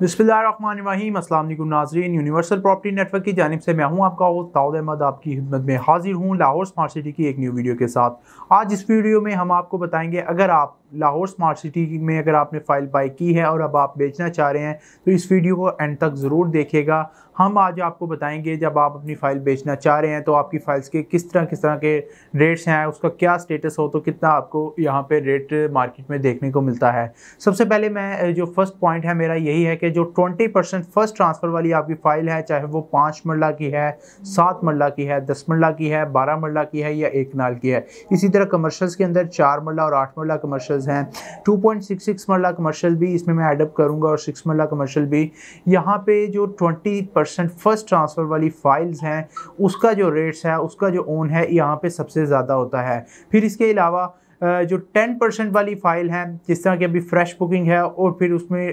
बिस्मिल्लाम असलम नाजरीन universal property network की जानब से मैं हूं आपका होस्ट दाऊद अहमद आपकी खिदमत में हाजिर हूं लाहौर स्मार्ट सिटी की एक न्यू वीडियो के साथ आज इस वीडियो में हम आपको बताएंगे अगर आप लाहौर स्मार्ट सिटी में अगर आपने फ़ाइल बाई की है और अब आप बेचना चाह रहे हैं तो इस वीडियो को एंड तक ज़रूर देखेगा हम आज आपको बताएंगे जब आप अपनी फ़ाइल बेचना चाह रहे हैं तो आपकी फ़ाइल्स के किस तरह किस तरह के रेट्स हैं उसका क्या स्टेटस हो तो कितना आपको यहाँ पे रेट मार्केट में देखने को मिलता है सबसे पहले मैं जो फर्स्ट पॉइंट है मेरा यही है कि जो ट्वेंटी परसेंट फर्स्ट ट्रांसफ़र वाली आपकी फ़ाइल है चाहे वो पाँच मरला की है सात मरला की है दस मरला की है बारह मरला की है या एक नाल की है इसी तरह कमर्शल्स के अंदर चार मरला और आठ मरला कमर्शल्स हैं two point six six marla commercial भी इसमें मैं एडअप करूँगा और सिक्स मरला कमर्शल भी यहाँ पे जो ट्वेंटी परसेंट फर्स्ट ट्रांसफ़र वाली फ़ाइल्स हैं उसका जो रेट्स है उसका जो ओन है यहाँ पे सबसे ज़्यादा होता है फिर इसके अलावा जो टेन परसेंट वाली फ़ाइल है जिस तरह की अभी फ्रेश बुकिंग है और फिर उसमें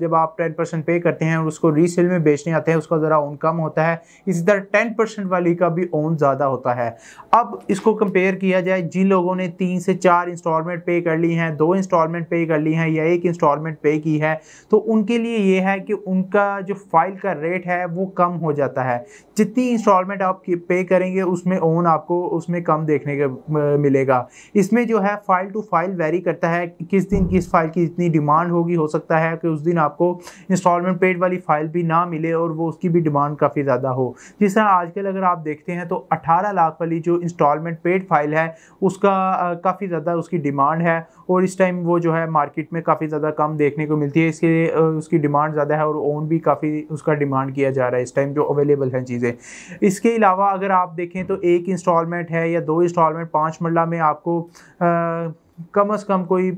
जब आप टेन परसेंट पे करते हैं और उसको रीसेल में बेचने आते हैं उसका ज़रा ओन कम होता है इसी तरह टेन परसेंट वाली का भी ओन ज़्यादा होता है अब इसको कंपेयर किया जाए जिन लोगों ने तीन से चार इंस्टॉलमेंट पे कर ली हैं दो इंस्टॉलमेंट पे कर ली हैं या एक इंस्टॉलमेंट पे की है तो उनके लिए ये है कि उनका जो फाइल का रेट है वो कम हो जाता है जितनी इंस्टॉलमेंट आप पे करेंगे उसमें ओन आपको उसमें कम देखने का मिलेगा इसमें जो है है फाइल टू फाइल वेरी करता है किस दिन किस फाइल की इतनी डिमांड होगी हो सकता है कि उस दिन आपको इंस्टॉलमेंट पेड वाली फ़ाइल भी ना मिले और वो उसकी भी डिमांड काफ़ी ज़्यादा हो जिस तरह आजकल अगर आप देखते हैं तो अठारह लाख वाली जो इंस्टॉलमेंट पेड फाइल है उसका काफ़ी ज़्यादा उसकी डिमांड है और इस टाइम वो जो है मार्केट में काफ़ी ज़्यादा कम देखने को मिलती है इसके उसकी डिमांड ज़्यादा है और ओन भी काफ़ी उसका डिमांड किया जा रहा है इस टाइम जो अवेलेबल हैं चीज़ें इसके अलावा अगर आप देखें तो एक इंस्टॉलमेंट है या दो इंस्टॉलमेंट पाँच मरला में आपको आ, uh, कम से कम कोई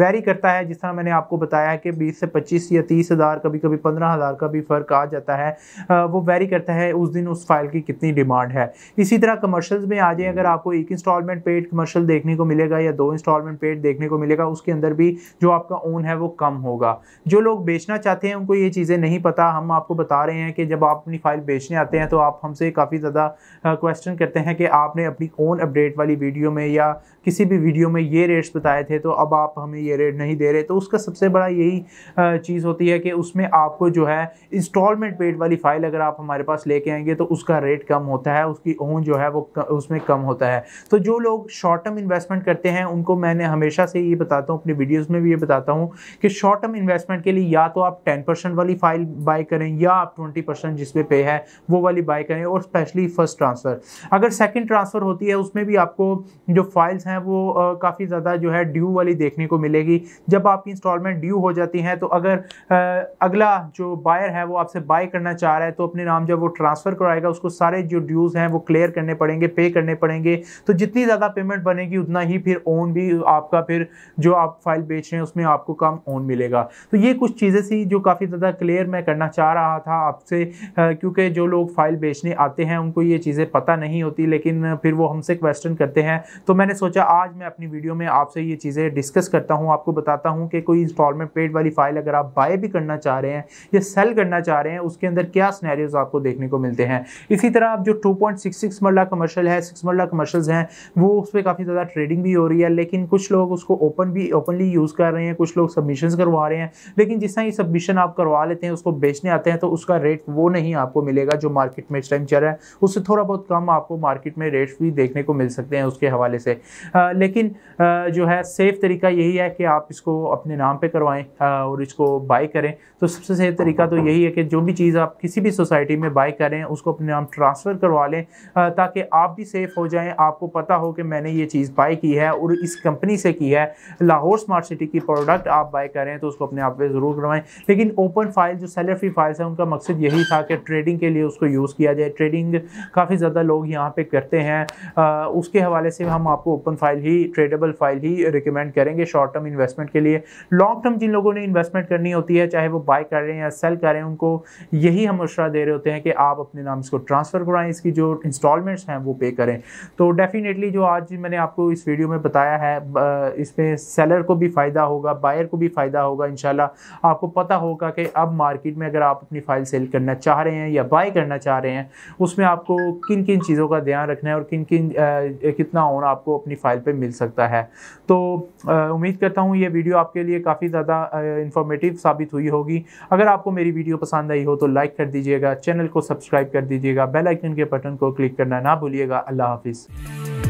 वेरी करता है जिस तरह मैंने आपको बताया कि 20 से 25 या तीस हज़ार कभी कभी पंद्रह हज़ार का भी फ़र्क आ जाता है आ, वो वेरी करता है उस दिन उस फाइल की कितनी डिमांड है इसी तरह कमर्शल्स में आ जाए अगर हम्म। आपको एक इंस्टॉलमेंट पेड कमर्शल देखने को मिलेगा या दो इंस्टॉलमेंट पेड देखने को मिलेगा उसके अंदर भी जो आपका ओन है वो कम होगा जो लोग बेचना चाहते हैं उनको ये चीज़ें नहीं पता हम आपको बता रहे हैं कि जब आप अपनी फ़ाइल बेचने आते हैं तो आप हमसे काफ़ी ज़्यादा क्वेश्चन करते हैं कि आपने अपनी ओन अपडेट वाली वीडियो में या किसी भी वीडियो में ये रेट्स बताए थे तो अब आप हमें ये रेट नहीं दे रहे तो उसका सबसे बड़ा यही चीज़ होती है कि उसमें आपको जो है इंस्टॉलमेंट पेड वाली फ़ाइल अगर आप हमारे पास लेके आएंगे तो उसका रेट कम होता है उसकी ओन जो है वो उसमें कम होता है तो जो लोग शॉर्ट टर्म इन्वेस्टमेंट करते हैं उनको मैंने हमेशा से ये बताता हूँ अपनी वीडियोज़ में भी ये बताता हूँ कि शॉर्ट टर्म इन्वेस्टमेंट के लिए या तो आप टेन वाली फ़ाइल बाई करें या आप ट्वेंटी परसेंट जिसमें पे है वो वाली बाई करें और स्पेशली फर्स्ट ट्रांसफ़र अगर सेकेंड ट्रांसफ़र होती है उसमें भी आपको जो फाइल्स हैं वो काफ़ी ज़्यादा जो है ड्यू वाली देखने को मिलेगी जब आपकी इंस्टॉलमेंट ड्यू हो जाती हैं तो अगर अगला जो बायर है वो आपसे बाय करना चाह रहा है तो अपने नाम जब वो ट्रांसफ़र कराएगा उसको सारे जो ड्यूज़ हैं वो क्लियर करने पड़ेंगे पे करने पड़ेंगे तो जितनी ज़्यादा पेमेंट बनेगी उतना ही फिर ओन भी आपका फिर जो आप फाइल बेच रहे हैं उसमें आपको कम ओन मिलेगा तो ये कुछ चीज़ें सी जो काफ़ी ज़्यादा क्लियर मैं करना चाह रहा था आपसे क्योंकि जो लोग फाइल बेचने आते हैं उनको ये चीज़ें पता नहीं होती लेकिन फिर वो हमसे क्वेश्चन करते हैं तो मैंने सोचा आज मैं अपनी वीडियो में आपसे ये चीज़ें डिस्कस करता हूँ आपको बताता हूँ कि कोई इंस्टॉलमेंट पेड वाली फ़ाइल अगर आप बाय भी करना चाह रहे हैं या सेल करना चाह रहे हैं उसके अंदर क्या स्नैरियोज़ आपको देखने को मिलते हैं इसी तरह आप जो two point six six marla commercial है सिक्स मरला कमर्शल हैं वो उस पर काफ़ी ज़्यादा ट्रेडिंग भी हो रही है लेकिन कुछ लोग उसको ओपन भी ओपनली यूज़ कर रहे हैं कुछ लोग सबमिशन करवा रहे हैं लेकिन जिस तरह ये सबमिशन आप करवा लेते हैं उसको बेचने आते हैं तो उसका रेट वो नहीं आपको मिलेगा जो मार्केट में इस टाइम चल रहा है उससे थोड़ा बहुत कम आपको मार्केट में रेट्स भी देखने को मिल सकते हैं उसके हवाले से लेकिन लेकिन जो है सेफ़ तरीका यही है कि आप इसको अपने नाम पे करवाएं और इसको बाई करें तो सबसे सेफ तरीका तो यही है कि जो भी चीज़ आप किसी भी सोसाइटी में बाई करें उसको अपने नाम ट्रांसफ़र करवा लें ताकि आप भी सेफ़ हो जाएं आपको पता हो कि मैंने ये चीज़ बाई की है और इस कंपनी से की है लाहौर स्मार्ट सिटी की प्रोडक्ट आप बाई करें तो उसको अपने आप पर ज़रूर करवाएँ लेकिन ओपन फाइल जो सेलर फ्री फाइल्स हैं उनका मकसद यही था कि ट्रेडिंग के लिए उसको यूज़ किया जाए ट्रेडिंग काफ़ी ज़्यादा लोग यहाँ पर करते हैं उसके हवाले से हम आपको ओपन फाइल ही ही ट्रेडेबल फाइल ही रिकमेंड करेंगे शॉर्ट टर्म इन्वेस्टमेंट के लिए लॉन्ग टर्म जिन लोगों ने इन्वेस्टमेंट करनी होती है चाहे वो बाय कर रहे हैं या सेल कर रहे हैं उनको यही हम मशा दे रहे होते हैं कि आप अपने नाम इसको ट्रांसफ़र कराएं इसकी जो इंस्टॉलमेंट्स हैं वो पे करें तो डेफिनेटली जो आज मैंने आपको इस वीडियो में बताया है इसमें सेलर को भी फ़ायदा होगा बायर को भी फ़ायदा होगा इन आपको पता होगा कि अब मार्केट में अगर आप अपनी फ़ाइल सेल करना चाह रहे हैं या बाय करना चाह रहे हैं उसमें आपको किन किन चीज़ों का ध्यान रखना है और किन किन कितना ऑन आपको अपनी फ़ाइल पर मिल मिल सकता है तो उम्मीद करता हूँ ये वीडियो आपके लिए काफ़ी ज़्यादा इन्फॉर्मेटिव साबित हुई होगी अगर आपको मेरी वीडियो पसंद आई हो तो लाइक कर दीजिएगा चैनल को सब्सक्राइब कर दीजिएगा बेल आइकन के बटन को क्लिक करना ना भूलिएगा अल्लाह हाफिज़